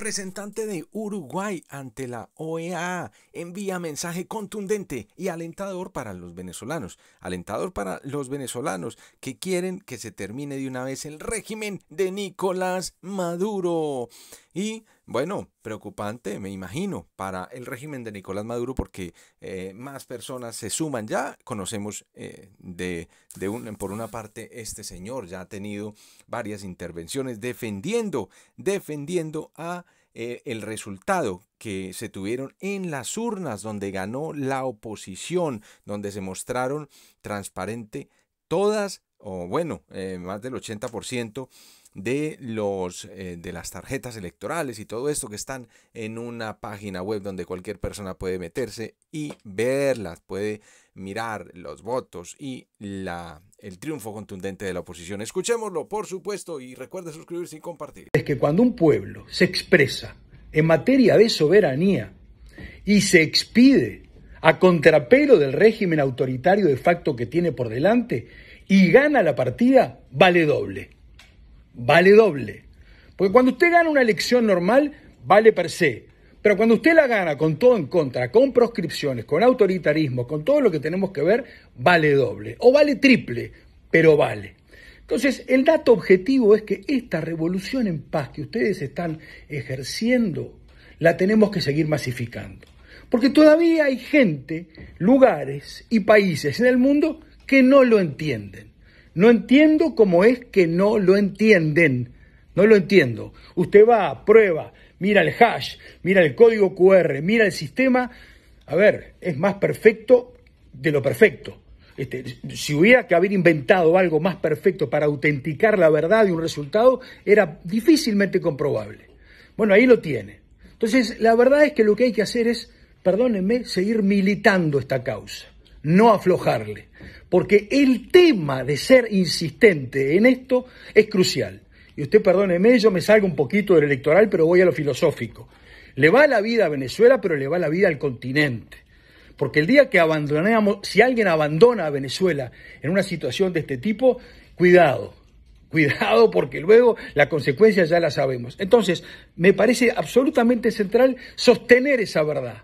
Representante de Uruguay ante la OEA envía mensaje contundente y alentador para los venezolanos. Alentador para los venezolanos que quieren que se termine de una vez el régimen de Nicolás Maduro. Y bueno, preocupante, me imagino, para el régimen de Nicolás Maduro porque eh, más personas se suman. Ya conocemos eh, de, un, por una parte este señor, ya ha tenido varias intervenciones defendiendo, defendiendo a eh, el resultado que se tuvieron en las urnas donde ganó la oposición, donde se mostraron transparente todas, o bueno, más del 80% de, los, eh, de las tarjetas electorales y todo esto que están en una página web donde cualquier persona puede meterse y verlas, puede mirar los votos y la, el triunfo contundente de la oposición. Escuchémoslo, por supuesto, y recuerde suscribirse y compartir. Es que cuando un pueblo se expresa en materia de soberanía y se expide a contrapelo del régimen autoritario de facto que tiene por delante y gana la partida, vale doble vale doble. Porque cuando usted gana una elección normal, vale per se. Pero cuando usted la gana con todo en contra, con proscripciones, con autoritarismo, con todo lo que tenemos que ver, vale doble. O vale triple, pero vale. Entonces, el dato objetivo es que esta revolución en paz que ustedes están ejerciendo, la tenemos que seguir masificando. Porque todavía hay gente, lugares y países en el mundo que no lo entienden. No entiendo cómo es que no lo entienden. No lo entiendo. Usted va, prueba, mira el hash, mira el código QR, mira el sistema. A ver, es más perfecto de lo perfecto. Este, si hubiera que haber inventado algo más perfecto para autenticar la verdad de un resultado, era difícilmente comprobable. Bueno, ahí lo tiene. Entonces, la verdad es que lo que hay que hacer es, perdónenme, seguir militando esta causa no aflojarle, porque el tema de ser insistente en esto es crucial. Y usted perdóneme, yo me salgo un poquito del electoral, pero voy a lo filosófico. Le va la vida a Venezuela, pero le va la vida al continente. Porque el día que abandonemos, si alguien abandona a Venezuela en una situación de este tipo, cuidado, cuidado porque luego la consecuencia ya la sabemos. Entonces, me parece absolutamente central sostener esa verdad,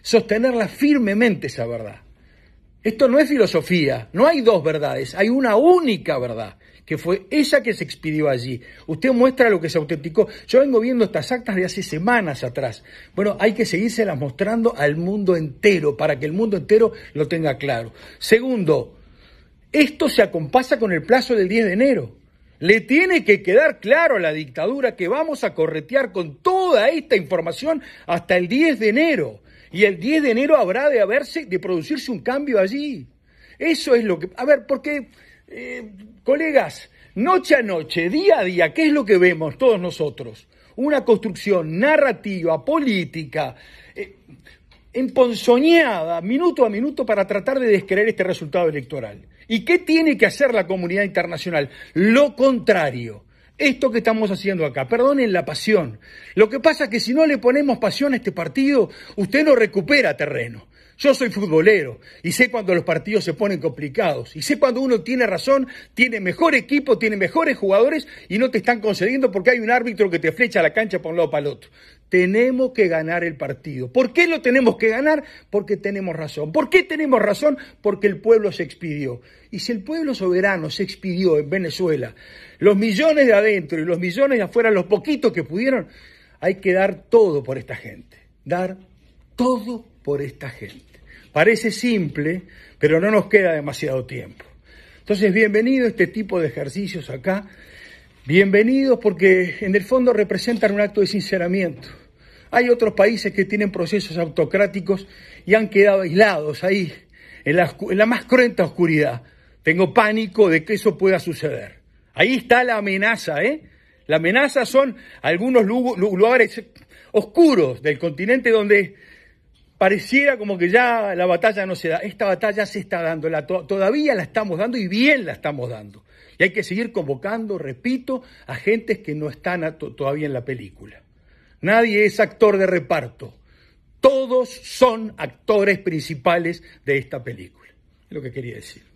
sostenerla firmemente esa verdad. Esto no es filosofía, no hay dos verdades, hay una única verdad, que fue esa que se expidió allí. Usted muestra lo que se autenticó. Yo vengo viendo estas actas de hace semanas atrás. Bueno, hay que seguírselas mostrando al mundo entero, para que el mundo entero lo tenga claro. Segundo, esto se acompasa con el plazo del 10 de enero. Le tiene que quedar claro a la dictadura que vamos a corretear con toda esta información hasta el 10 de enero. Y el 10 de enero habrá de haberse, de producirse un cambio allí. Eso es lo que. A ver, porque, eh, colegas, noche a noche, día a día, ¿qué es lo que vemos todos nosotros? Una construcción narrativa, política, eh, emponzoñada, minuto a minuto, para tratar de descreer este resultado electoral. ¿Y qué tiene que hacer la comunidad internacional? Lo contrario esto que estamos haciendo acá. Perdonen la pasión. Lo que pasa es que si no le ponemos pasión a este partido, usted no recupera terreno. Yo soy futbolero y sé cuando los partidos se ponen complicados y sé cuando uno tiene razón, tiene mejor equipo, tiene mejores jugadores y no te están concediendo porque hay un árbitro que te flecha la cancha por un lado para el otro. Tenemos que ganar el partido. ¿Por qué lo tenemos que ganar? Porque tenemos razón. ¿Por qué tenemos razón? Porque el pueblo se expidió. Y si el pueblo soberano se expidió en Venezuela, los millones de adentro y los millones de afuera, los poquitos que pudieron, hay que dar todo por esta gente. Dar todo por esta gente. Parece simple, pero no nos queda demasiado tiempo. Entonces, bienvenido a este tipo de ejercicios acá. Bienvenidos porque en el fondo representan un acto de sinceramiento. Hay otros países que tienen procesos autocráticos y han quedado aislados ahí, en la, más cruenta oscuridad. Tengo pánico de que eso pueda suceder. Ahí está la amenaza, ¿eh? La amenaza son algunos lugares oscuros del continente donde pareciera como que ya la batalla no se da. Esta batalla se está dando, la todavía la estamos dando y bien la estamos dando. Y hay que seguir convocando, repito, a gentes que no están todavía en la película. Nadie es actor de reparto. Todos son actores principales de esta película. Es lo que quería decir.